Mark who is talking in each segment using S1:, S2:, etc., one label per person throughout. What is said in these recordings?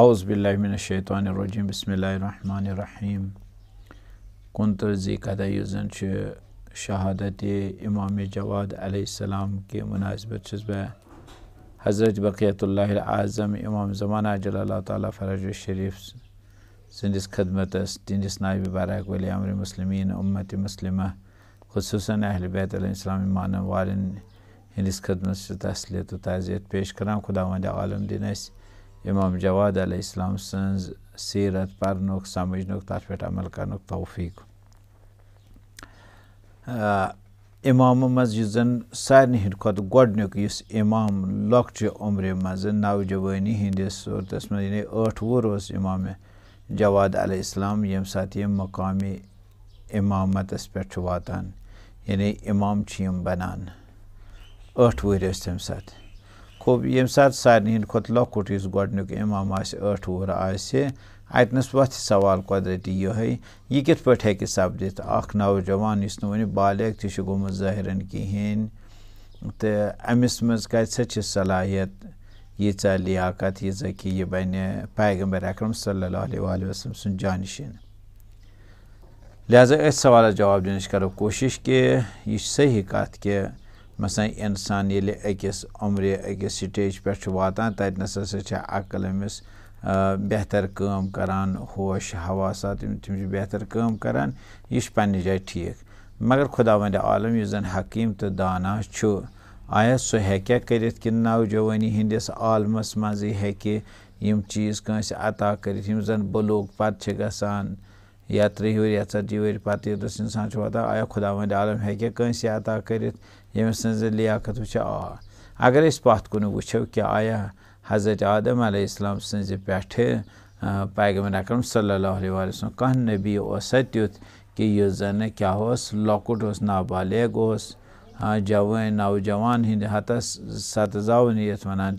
S1: أعوذ بالله من الشيطان الرجيم بسم الله الرحمن الرحيم كنت رزي کده يزن چه شهادت امام جواد علیه السلام كي مناسبت چیز به حضرت بقیت الله العظم امام زمان عجل الله تعالى فرج الشريف سندس خدمت است دینس نایب برک ولی امر مسلمین امت مسلمه خصوصا اهل بیت علیه السلام امان وارن ہندس خدمت سے تسلیت و تعزیت پیش کرام خداوند عالم دین اسی امام جواد علیہ السلام سنز سیرت پرنک سمجھنک تر عمل کرنک توفیق امام مز زن سارے ہند کھت کتھ گمام لکچہ عمری مز نوجوانی ہندس یعنی مزے ٹھٹ و امام جواد علیہ السلام الہ سات مقامی امامتس امامات واتان یعنی امام بنان بنانے تمہ سات خوب یم سات سارن ہند کھت کھل امام آس اٹھ یھ آس اتنس وت سوال قدرتی یہ کت سپدت اخ نوجوان اس ون بالغ تشھے گوما ظاہر کہین تو امس مز کچھ صلاحیت یہ لیاقت یہ یہ بنہ پیغمبر اکرم صلی اللہ علیہ وسلم سن جانشین لہذا اس سوالہ جواب دنچ کرو کوشش کہ یہ صحیح کہ سِٹیج پٮ۪ٹھ یل اکس تَتِنَس اکس سٹیج عقل أمِس بہتر کروش تِم چھِ بہتر یہِ چھُ پنٛنہِ جایہِ ٹھیک مگر خدا عالم حکیٖم تہٕ تو چھُ آیا سہ ہا كر نوجوانی ہندس عالمس مزہ یہ چیز كاسا كرت زن چھِ گژھان یاتری یا ترہ و ثجی ووت انسان واتان آیا خدا عالم کنس عطا کرت سن لیاقت وچو آ اگر اس کن و کہ آیا حضرت آدم علیہ السلام سن پیغمبر اکرم صلی اللہ علیہ وسلم نبی اس تیت کہ یہ زن کیا اس زیاٹ نابالغ جوان نوجوان ہند حتس ستزنی یت ونان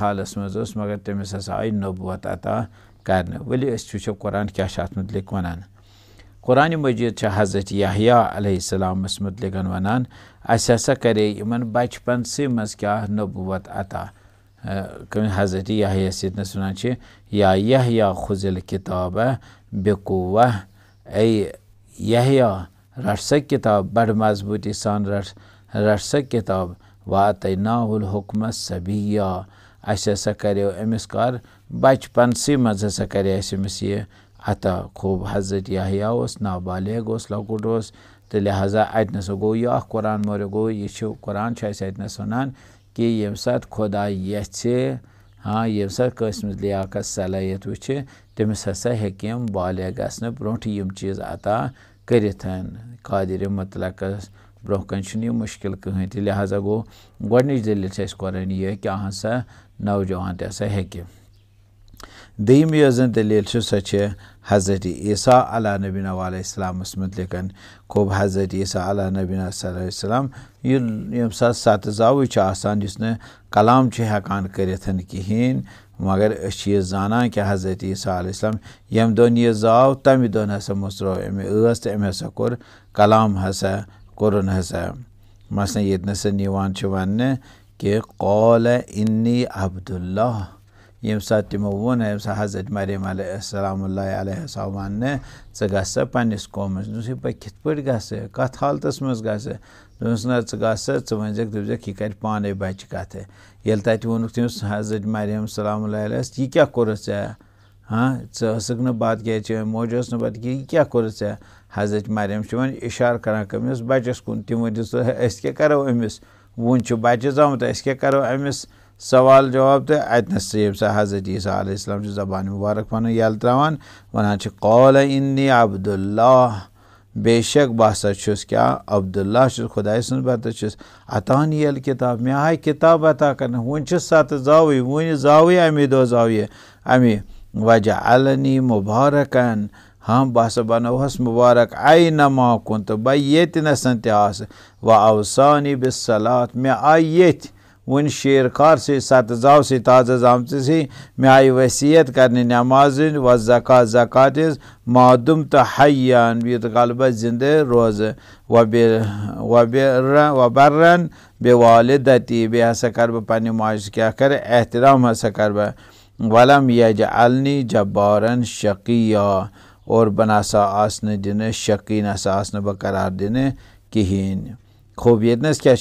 S1: حالس مز مگر تمس ہسا آئی نبوت عطا کرنہٕ ؤلِو أسۍ وٕچھو قۄران کیٛاہ چھُ اَتھ متعلق وَنان قرآنِ مجیٖد چھِ حضرت یاحیہ علیہ السلامَس متعلق وَنان اَسہِ ہسا کَرے یِمَن بَچپَنسٕے منٛز کیٛاہ نبوت عطا حضرت یاحیَس ییٚتہِ نَس وَنان چھِ یا یاحیہ خُزِل کِتابہ بِقووَہ اے یاحیہ رَٹ سۄ کِتاب بَڑٕ مضبوٗطی سان رَٹ کِتاب واتَے ناہُل حُکمَس صبیہ اَسہِ ہسا کَریو کرے کار منٛز ہسا کَرے اَسہِ أمِس یہِ عطا خوب حضرت اوس اوس نابالغ لۄکُٹ اوس تہٕ لک اَتہِ نَسا گوٚو یہِ اَکھ قرآن مورِ گوٚو یہِ ہاں، چھُ قرآن چھُ اَسہِ اَتہِ نَس وَنان کہِ ییٚمہِ ساتہٕ خۄدا یژھِ ہاں ییٚمہِ ساتہٕ کٲنٛسہِ منٛز لیاقت صلٲحیت وٕچھِ تٔمِس ہسا ہیٚکہِ یِم بالغ گژھنہٕ یِم چیٖز عطا کٔرِتھ قادِرِ مطلقَس کَنہِ چھُنہٕ یہِ مُشکِل کٕہٕنۍ تہِ کن گوٚو کہیں دٔلیٖل چھِ اَسہِ قۄرٲنی یہِ یہ ہسا نوجوان تسا ہکہ دم یا دلیل حضرت عیسیٰ عبیٰ علیہ السلام متعلق خوب حضرت عیصی علیہ نبی السلام سات ساتزہ کلام ہرتھ کہین مگر اچھی زانان کہ حضرت عیسیٰ علیہ السلام یمہ دن یہ زو تمہ موبے عرص تو امسا کلام ہسا کورن مثلاً یعنی ونہ کہ قول انی عبداللہ عبد اللہ یم سات تمو و حضرت مریم علیہ السلام اللہ علیہ ون ضل سا پنس قوم دے بہت کت پہ گت حالت مس گا دہ ا وج دیک پانے بچہ کتیں یل و تمہس حضرت مریم محم الیہس یہ کیا کچھ ہاں ثقافت بات موجود بات یہ حضرت مریم وشار کروس وون سے بچہ کرو امس سوال جواب تو اتنسا حضرت عیسیٰ علیہ السلام زبان مبارک پن تران و قالہ قول انی عبداللہ بے شک بہ سا چھس اللہ سے خدے سن بہس اطان یل کتاب میں آئی کتاب بطہ کرن و ست ز ونہ زا امے دہ زہ امے وجہ علیی مبارکان ہاں بنو حس مبارک آئی کن تو بہ یہ و اوسانی بسلات مے آئی یھ ست شیرخار ستزا تازہ آمت سی مے آئی وصیت کرنے نماز و زکات زکات معدم تو حیاان یوتھہ زندہ روز بے ہسا کر بہ پنہ ماج کیا کر احترام ہسا کر ولم یج النی جبارن شقیہ اور بناسا آسن آس نے دن شکی نسا آس بقرار دن کہین خوب یتنس کیا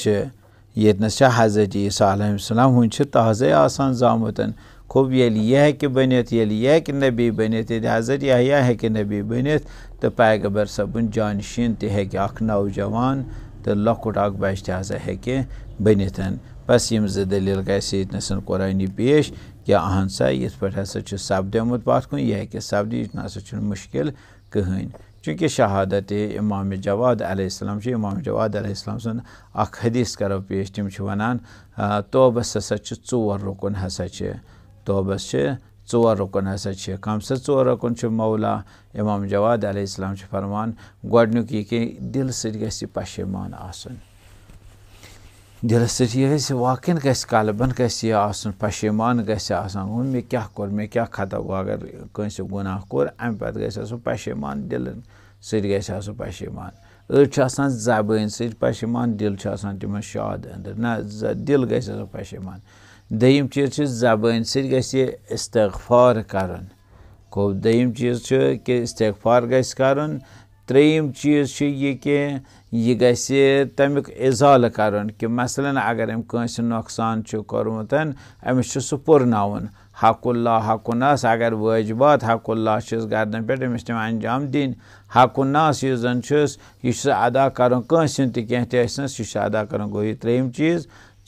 S1: یتنس حضرت عیسیٰ علیہ السلام ہن سے تازے آسان زامتن خوب یل یہ ہے کہ بنت یل یہ ہے کہ نبی بنت یہ حضرت یہ ہے کہ نبی بنت تو پیغبر صبن جانشین شین تہ ہے کہ اخ نوجوان تو لکٹ اخ بچ تہ ہے کہ بنتن بس زلیل گز یہ سن قرانی پیش کہ اہن سا اس پہ ہسا سمت پات کن یہ ہے کہ سپد یہ سا چھ مشکل کہیں چونکہ شہادت امام جواد علیہ السلام امام جواد علیہ السلام سند حدیث کرو پیش تم و توبس ہسا ژور رکن ہسا تبس ژور رکن ہسا کم سر ٹور رکن مولا امام جواد علیہ السلام فرمان گونی کہ دل پشیمان آسن قلبن ساق گلبن گزر پشیمان گھنگ میرے کھے کیا ختم اگر گناہ کم پہ گھر پشیمان سۭتۍ گژھِ آسُن پشیمان أڑۍ چھِ آسان زبٲنۍ سۭتۍ پشیمان دِل چھُ آسان تِمن شاد أنٛدٕر نہ دِل گژھِ آسُن پشیمان دل چیٖز پان زبٲنۍ سۭتۍ گژھِ یہِ استغفار گوٚو کرو چیٖز چھُ کہِ استغفار گژھِ گر تریم چیز یہ گھیک اظالہ کرسل اگر کنس نوقصان کورمت امس حق اللہ حکنہ اگر واجبات حق اللہ گردن پیٹ امس دنجام دن حکنہ یہ سا کرس یہ سا ادا کر گو تری چیز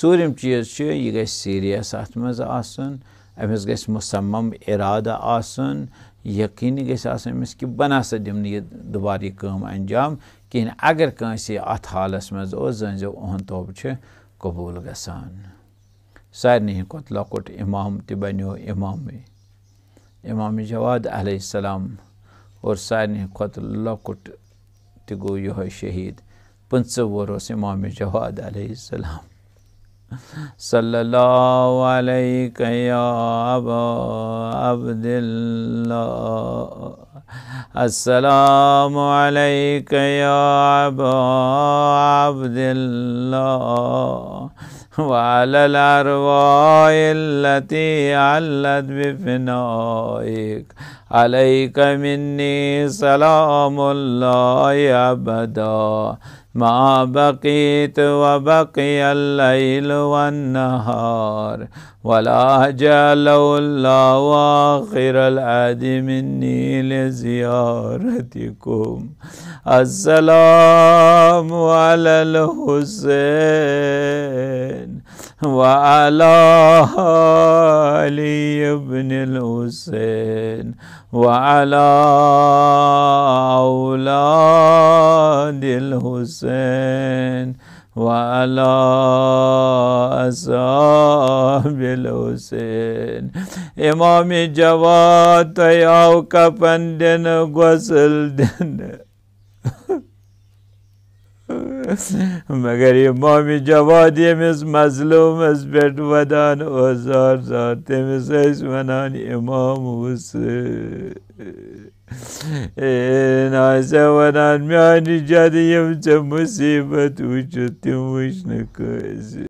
S1: ورم چیز یہ گھر سیریس گژھِ اسمم ارادہ آ یقینی گزنس کہ بہ نسا سا یہ نبار یہ انجام کہین اگر کانس ات حالس مز زنزو اہند توب قبول گسان سارے کھت لمام تنی امام امام جواد علیہ السلام اور سارے تہ گو یہ شہید پنت ورس امام جواد علیہ السلام
S2: صلى الله عليك يا أبا عبد الله السلام عليك يا أبا عبد الله وعلى الأرواح التي علت بفنائك عليك مني سلام الله أبدا ما بقيت وبقي الليل والنهار ولا جعله الله آخر العهد مني لزيارتكم السلام على الحسين وعلى علي بن الحسين وعلى أولاد الحسين وعلى أصحاب الحسين امام جواد تیاو كفن دن غسل دن مگر امام از مظلوم از برد ودان اوزار زار تمیز ونان امام حسین نازه ونان میانی جدیم چه مصیبت وجود تیموش نکازی